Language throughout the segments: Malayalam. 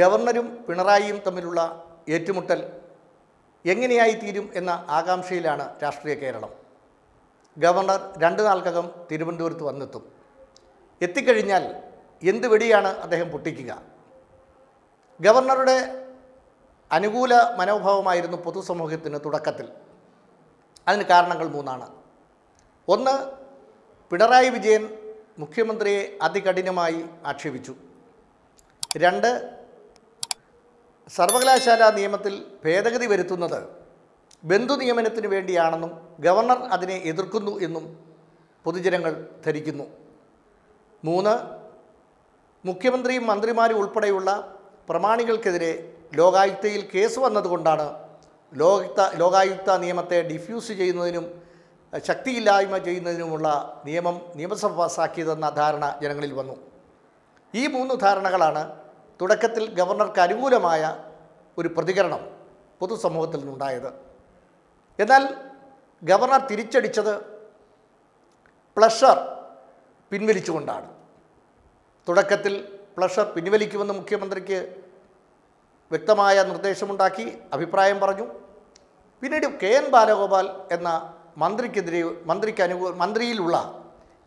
ഗവർണറും പിണറായിയും തമ്മിലുള്ള ഏറ്റുമുട്ടൽ എങ്ങനെയായി തീരും എന്ന ആകാംക്ഷയിലാണ് രാഷ്ട്രീയ കേരളം ഗവർണർ രണ്ടു നാൾക്കകം തിരുവനന്തപുരത്ത് വന്നെത്തും എത്തിക്കഴിഞ്ഞാൽ എന്ത് വെടിയാണ് അദ്ദേഹം പൊട്ടിക്കുക ഗവർണറുടെ അനുകൂല മനോഭാവമായിരുന്നു പൊതുസമൂഹത്തിന് തുടക്കത്തിൽ അതിന് കാരണങ്ങൾ മൂന്നാണ് ഒന്ന് പിണറായി വിജയൻ മുഖ്യമന്ത്രിയെ അതികഠിനമായി ആക്ഷേപിച്ചു രണ്ട് സർവകലാശാല നിയമത്തിൽ ഭേദഗതി വരുത്തുന്നത് ബന്ധു നിയമനത്തിന് വേണ്ടിയാണെന്നും ഗവർണർ അതിനെ എതിർക്കുന്നു എന്നും പൊതുജനങ്ങൾ ധരിക്കുന്നു മൂന്ന് മുഖ്യമന്ത്രിയും മന്ത്രിമാരും ഉൾപ്പെടെയുള്ള പ്രമാണികൾക്കെതിരെ ലോകായുക്തയിൽ കേസ് വന്നതുകൊണ്ടാണ് ലോകയുക്ത ലോകായുക്ത നിയമത്തെ ഡിഫ്യൂസ് ചെയ്യുന്നതിനും ശക്തിയില്ലായ്മ ചെയ്യുന്നതിനുമുള്ള നിയമം നിയമസഭ പാസാക്കിയതെന്ന ധാരണ ജനങ്ങളിൽ വന്നു ഈ മൂന്ന് ധാരണകളാണ് തുടക്കത്തിൽ ഗവർണർക്ക് അനുകൂലമായ ഒരു പ്രതികരണം പൊതുസമൂഹത്തിൽ നിന്നുണ്ടായത് എന്നാൽ ഗവർണർ തിരിച്ചടിച്ചത് പ്ലഷർ പിൻവലിച്ചുകൊണ്ടാണ് തുടക്കത്തിൽ പ്ലഷർ പിൻവലിക്കുമെന്ന് മുഖ്യമന്ത്രിക്ക് വ്യക്തമായ നിർദ്ദേശമുണ്ടാക്കി അഭിപ്രായം പറഞ്ഞു പിന്നീട് കെ എൻ ബാലഗോപാൽ എന്ന മന്ത്രിക്കെതിരെ മന്ത്രിക്ക് അനുകൂ മന്ത്രിയിലുള്ള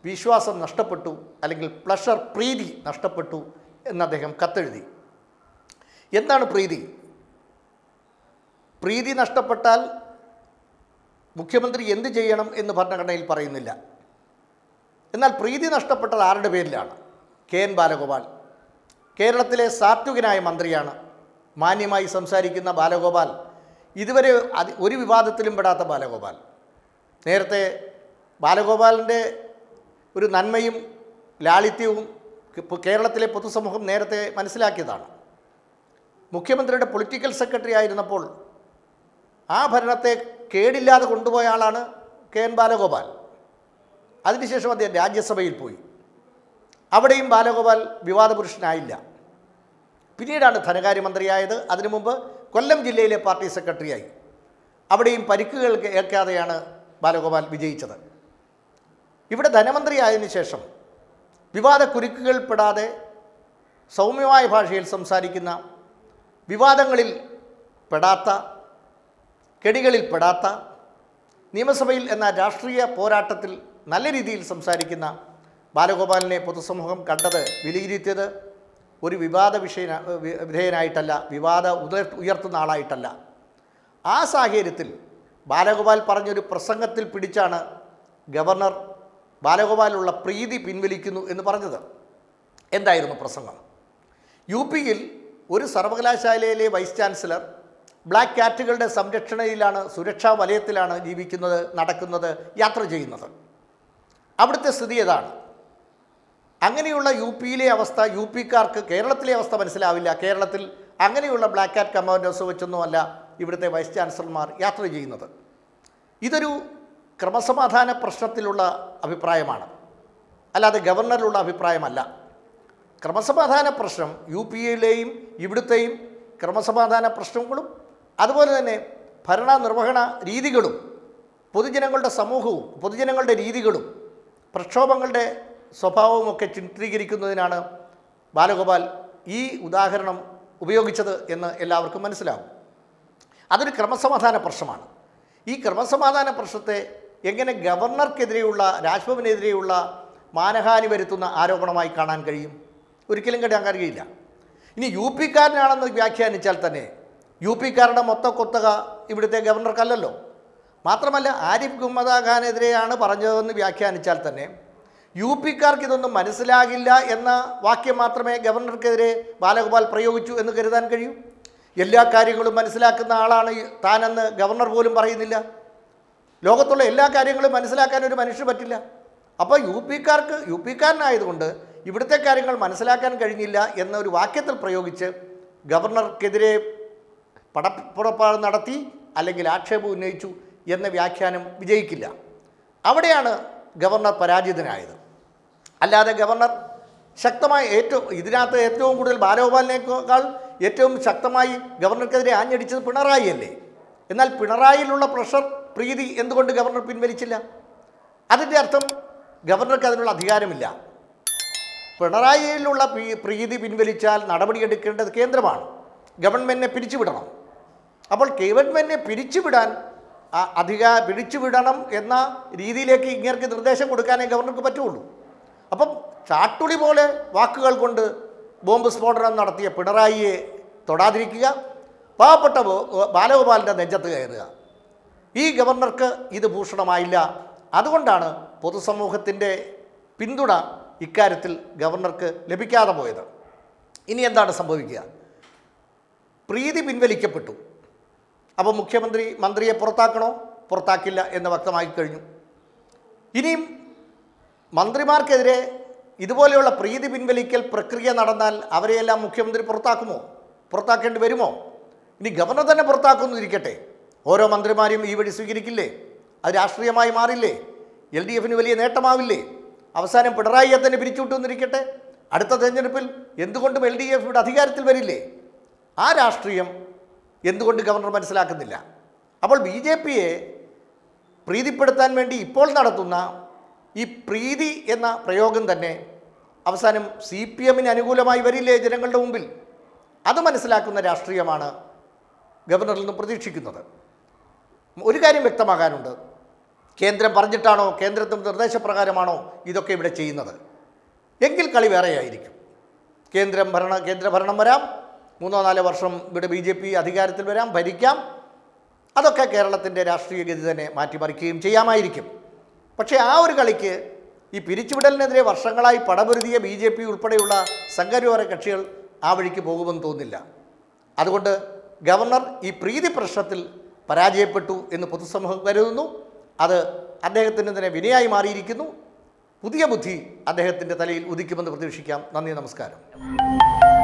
വിശ്വാസം നഷ്ടപ്പെട്ടു അല്ലെങ്കിൽ പ്ലഷർ പ്രീതി നഷ്ടപ്പെട്ടു എന്ന് അദ്ദേഹം കത്തെഴുതി എന്താണ് പ്രീതി പ്രീതി നഷ്ടപ്പെട്ടാൽ മുഖ്യമന്ത്രി എന്ത് ചെയ്യണം എന്ന് ഭരണഘടനയിൽ പറയുന്നില്ല എന്നാൽ പ്രീതി നഷ്ടപ്പെട്ടത് ആരുടെ പേരിലാണ് കെ എൻ ബാലഗോപാൽ കേരളത്തിലെ സാത്വികനായ മന്ത്രിയാണ് മാന്യമായി സംസാരിക്കുന്ന ബാലഗോപാൽ ഇതുവരെ ഒരു വിവാദത്തിലും പെടാത്ത ബാലഗോപാൽ നേരത്തെ ബാലഗോപാലിൻ്റെ ഒരു നന്മയും ലാളിത്യവും കേരളത്തിലെ പൊതുസമൂഹം നേരത്തെ മനസ്സിലാക്കിയതാണ് മുഖ്യമന്ത്രിയുടെ പൊളിറ്റിക്കൽ സെക്രട്ടറി ആയിരുന്നപ്പോൾ ആ ഭരണത്തെ കേടില്ലാതെ കൊണ്ടുപോയ ആളാണ് കെ എൻ ബാലഗോപാൽ അതിനുശേഷം അദ്ദേഹം രാജ്യസഭയിൽ പോയി അവിടെയും ബാലഗോപാൽ വിവാദപുരുഷനായില്ല പിന്നീടാണ് ധനകാര്യമന്ത്രിയായത് അതിനു മുമ്പ് കൊല്ലം ജില്ലയിലെ പാർട്ടി സെക്രട്ടറിയായി അവിടെയും പരിക്കുകൾ ഏൽക്കാതെയാണ് ബാലഗോപാൽ വിജയിച്ചത് ഇവിടെ ധനമന്ത്രിയായതിനു ശേഷം വിവാദ കുരുക്കുകൾ പെടാതെ സൗമ്യമായ ഭാഷയിൽ സംസാരിക്കുന്ന വിവാദങ്ങളിൽ പെടാത്ത കെടികളിൽ പെടാത്ത നിയമസഭയിൽ എന്ന രാഷ്ട്രീയ പോരാട്ടത്തിൽ നല്ല രീതിയിൽ സംസാരിക്കുന്ന ബാലഗോപാലിനെ പൊതുസമൂഹം കണ്ടത് വിലയിരുത്തിയത് ഒരു വിവാദ വിഷയ വിധേയനായിട്ടല്ല വിവാദ ഉയർത്തുന്ന ആളായിട്ടല്ല ആ സാഹചര്യത്തിൽ ബാലഗോപാൽ പറഞ്ഞൊരു പ്രസംഗത്തിൽ പിടിച്ചാണ് ഗവർണർ ബാലഗോപാലുള്ള പ്രീതി പിൻവലിക്കുന്നു എന്ന് പറഞ്ഞത് എന്തായിരുന്നു പ്രസംഗം യു പിയിൽ ഒരു സർവകലാശാലയിലെ വൈസ് ചാൻസലർ ബ്ലാക്ക് കാറ്റുകളുടെ സംരക്ഷണയിലാണ് സുരക്ഷാ വലയത്തിലാണ് ജീവിക്കുന്നത് നടക്കുന്നത് യാത്ര ചെയ്യുന്നത് അവിടുത്തെ സ്ഥിതി ഏതാണ് അങ്ങനെയുള്ള യു പിയിലെ അവസ്ഥ യു പിക്കാർക്ക് കേരളത്തിലെ അവസ്ഥ മനസ്സിലാവില്ല കേരളത്തിൽ അങ്ങനെയുള്ള ബ്ലാക്ക് കാറ്റ് കമാൻഡോസ് വെച്ചൊന്നുമല്ല ഇവിടുത്തെ വൈസ് ചാൻസലർമാർ യാത്ര ചെയ്യുന്നത് ഇതൊരു ക്രമസമാധാന പ്രശ്നത്തിലുള്ള അഭിപ്രായമാണ് അല്ലാതെ ഗവർണറിലുള്ള അഭിപ്രായമല്ല ക്രമസമാധാന പ്രശ്നം യു പി എയിലെയും ഇവിടുത്തെയും ക്രമസമാധാന പ്രശ്നങ്ങളും അതുപോലെ തന്നെ ഭരണ നിർവഹണ രീതികളും പൊതുജനങ്ങളുടെ സമൂഹവും പൊതുജനങ്ങളുടെ രീതികളും പ്രക്ഷോഭങ്ങളുടെ ഒക്കെ ചിത്രീകരിക്കുന്നതിനാണ് ബാലഗോപാൽ ഈ ഉദാഹരണം ഉപയോഗിച്ചത് എന്ന് എല്ലാവർക്കും മനസ്സിലാവും അതൊരു ക്രമസമാധാന പ്രശ്നമാണ് ഈ ക്രമസമാധാന പ്രശ്നത്തെ എങ്ങനെ ഗവർണർക്കെതിരെയുള്ള രാജ്ഭവനെതിരെയുള്ള മാനഹാനി വരുത്തുന്ന ആരോപണമായി കാണാൻ കഴിയും ഒരിക്കലും കിട്ടാൻ കഴിയില്ല ഇനി യു കാരനാണെന്ന് വ്യാഖ്യാനിച്ചാൽ തന്നെ യു കാരുടെ മൊത്തം കുത്തക ഇവിടുത്തെ ഗവർണർക്കല്ലല്ലോ മാത്രമല്ല ആരിഫ് ഗുമ്മദ ഖാനെതിരെയാണ് പറഞ്ഞതെന്ന് വ്യാഖ്യാനിച്ചാൽ തന്നെ യു കാർക്ക് ഇതൊന്നും മനസ്സിലാകില്ല എന്ന വാക്യം മാത്രമേ ഗവർണർക്കെതിരെ ബാലഗോപാൽ പ്രയോഗിച്ചു എന്ന് കരുതാൻ കഴിയൂ എല്ലാ കാര്യങ്ങളും മനസ്സിലാക്കുന്ന ആളാണ് താനെന്ന് ഗവർണർ പോലും പറയുന്നില്ല ലോകത്തുള്ള എല്ലാ കാര്യങ്ങളും മനസ്സിലാക്കാൻ ഒരു മനുഷ്യന് പറ്റില്ല അപ്പോൾ യു കാർക്ക് യു കാരനായതുകൊണ്ട് ഇവിടുത്തെ കാര്യങ്ങൾ മനസ്സിലാക്കാൻ കഴിഞ്ഞില്ല എന്നൊരു വാക്യത്തിൽ പ്രയോഗിച്ച് ഗവർണർക്കെതിരെ പടപ്പുറപ്പാട് നടത്തി അല്ലെങ്കിൽ ആക്ഷേപം ഉന്നയിച്ചു എന്ന വ്യാഖ്യാനം വിജയിക്കില്ല അവിടെയാണ് ഗവർണർ പരാജിതനായത് അല്ലാതെ ഗവർണർ ശക്തമായ ഏറ്റവും ഇതിനകത്ത് ഏറ്റവും കൂടുതൽ ബാലഗോപാലിനേക്കാൾ ഏറ്റവും ശക്തമായി ഗവർണർക്കെതിരെ ആഞ്ഞടിച്ചത് പിണറായി അല്ലേ എന്നാൽ പിണറായിയിലുള്ള പ്രഷർ പ്രീതി എന്തുകൊണ്ട് ഗവർണർ പിൻവലിച്ചില്ല അതിൻ്റെ അർത്ഥം ഗവർണർക്ക് അതിനുള്ള അധികാരമില്ല പിണറായിയിലുള്ള പ്രീതി പിൻവലിച്ചാൽ നടപടിയെടുക്കേണ്ടത് കേന്ദ്രമാണ് ഗവൺമെൻറ്റിനെ പിരിച്ചുവിടണം അപ്പോൾ ഗവൺമെൻറ്റിനെ പിരിച്ചുവിടാൻ അധികാര പിരിച്ചുവിടണം എന്ന രീതിയിലേക്ക് ഇങ്ങനെ നിർദ്ദേശം കൊടുക്കാനേ ഗവർണർക്ക് പറ്റുള്ളൂ അപ്പം ചാട്ടുളി പോലെ വാക്കുകൾ കൊണ്ട് ബോംബ് സ്ഫോടനം നടത്തിയ പിണറായിയെ തൊടാതിരിക്കുക പാവപ്പെട്ട ബാലഗോപാലിൻ്റെ നെഞ്ചത്ത് കയറുക ഈ ഗവർണർക്ക് ഇത് ഭൂഷണമായില്ല അതുകൊണ്ടാണ് പൊതുസമൂഹത്തിൻ്റെ പിന്തുണ ഇക്കാര്യത്തിൽ ഗവർണർക്ക് ലഭിക്കാതെ പോയത് ഇനി എന്താണ് സംഭവിക്കുക പ്രീതി പിൻവലിക്കപ്പെട്ടു അപ്പോൾ മുഖ്യമന്ത്രി മന്ത്രിയെ പുറത്താക്കണോ പുറത്താക്കില്ല എന്ന് വ്യക്തമാക്കി കഴിഞ്ഞു ഇനിയും മന്ത്രിമാർക്കെതിരെ ഇതുപോലെയുള്ള പ്രീതി പിൻവലിക്കൽ പ്രക്രിയ നടന്നാൽ അവരെയെല്ലാം മുഖ്യമന്ത്രി പുറത്താക്കുമോ പുറത്താക്കേണ്ടി വരുമോ ഇനി ഗവർണർ തന്നെ പുറത്താക്കുന്നിരിക്കട്ടെ ഓരോ മന്ത്രിമാരെയും ഈ വഴി സ്വീകരിക്കില്ലേ അത് രാഷ്ട്രീയമായി മാറില്ലേ എൽ ഡി എഫിന് വലിയ നേട്ടമാവില്ലേ അവസാനം പിണറായിയെ തന്നെ പിരിച്ചുവിട്ടുവന്നിരിക്കട്ടെ അടുത്ത തെരഞ്ഞെടുപ്പിൽ എന്തുകൊണ്ടും എൽ ഡി എഫിയുടെ അധികാരത്തിൽ വരില്ലേ ആ രാഷ്ട്രീയം എന്തുകൊണ്ട് ഗവർണർ മനസ്സിലാക്കുന്നില്ല അപ്പോൾ ബി ജെ പിയെ പ്രീതിപ്പെടുത്താൻ വേണ്ടി ഇപ്പോൾ നടത്തുന്ന ഈ പ്രീതി എന്ന പ്രയോഗം തന്നെ അവസാനം സി പി എമ്മിന് അനുകൂലമായി വരില്ലേ ജനങ്ങളുടെ മുമ്പിൽ അത് മനസ്സിലാക്കുന്ന രാഷ്ട്രീയമാണ് ഗവർണറിൽ നിന്ന് പ്രതീക്ഷിക്കുന്നത് ഒരു കാര്യം വ്യക്തമാകാനുണ്ട് കേന്ദ്രം പറഞ്ഞിട്ടാണോ കേന്ദ്രത്തിൻ്റെ നിർദ്ദേശപ്രകാരമാണോ ഇതൊക്കെ ഇവിടെ ചെയ്യുന്നത് എങ്കിൽ കളി വേറെയായിരിക്കും കേന്ദ്രം ഭരണ കേന്ദ്ര ഭരണം വരാം മൂന്നോ നാലോ വർഷം ഇവിടെ ബി ജെ പി അധികാരത്തിൽ വരാം ഭരിക്കാം അതൊക്കെ കേരളത്തിൻ്റെ രാഷ്ട്രീയ ഗതി തന്നെ മാറ്റിമറിക്കുകയും ചെയ്യാമായിരിക്കും പക്ഷേ ആ ഒരു കളിക്ക് ഈ പിരിച്ചുവിടലിനെതിരെ വർഷങ്ങളായി പടപൊരുതിയ ബി ജെ പി ഉൾപ്പെടെയുള്ള സംഘപരിവാര കക്ഷികൾ ആ വഴിക്ക് പോകുമെന്ന് തോന്നുന്നില്ല അതുകൊണ്ട് ഗവർണർ ഈ പ്രീതി പ്രശ്നത്തിൽ പരാജയപ്പെട്ടു എന്ന് പൊതുസമൂഹം കരുതുന്നു അത് അദ്ദേഹത്തിന് തന്നെ വിനയായി മാറിയിരിക്കുന്നു പുതിയ ബുദ്ധി അദ്ദേഹത്തിൻ്റെ തലയിൽ ഉദിക്കുമെന്ന് പ്രതീക്ഷിക്കാം നന്ദി നമസ്കാരം